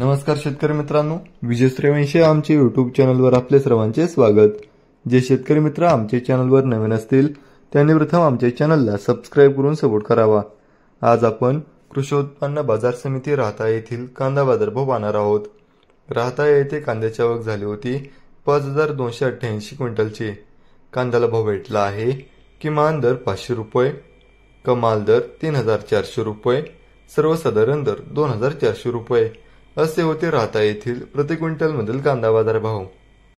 नमस्कार शेतकरी मित्रांनो विजय श्रेवंशी आमचे युट्यूब चॅनलवर आपले सर्वांचे स्वागत जे शेतकरी मित्र आमच्या चॅनलवर नवीन असतील त्यांनी प्रथम आमच्या चॅनलला सबस्क्राईब करून सपोर्ट करावा आज आपण कृषी उत्पन्न बाजार समिती राहता येथील कांदा बाजारभाव पाहणार आहोत राहता येथे कांद्याची आवक झाली होती पाच हजार दोनशे अठ्ठ्याऐंशी क्विंटलची कांद्याला भाव भेटला आहे किमान दर पाचशे रुपये कमाल दर तीन हजार चारशे रुपये सर्वसाधारण दर दोन हजार चारशे रुपये असे होते राहता येथील प्रति क्विंटलमधील कांदा बाजार भाव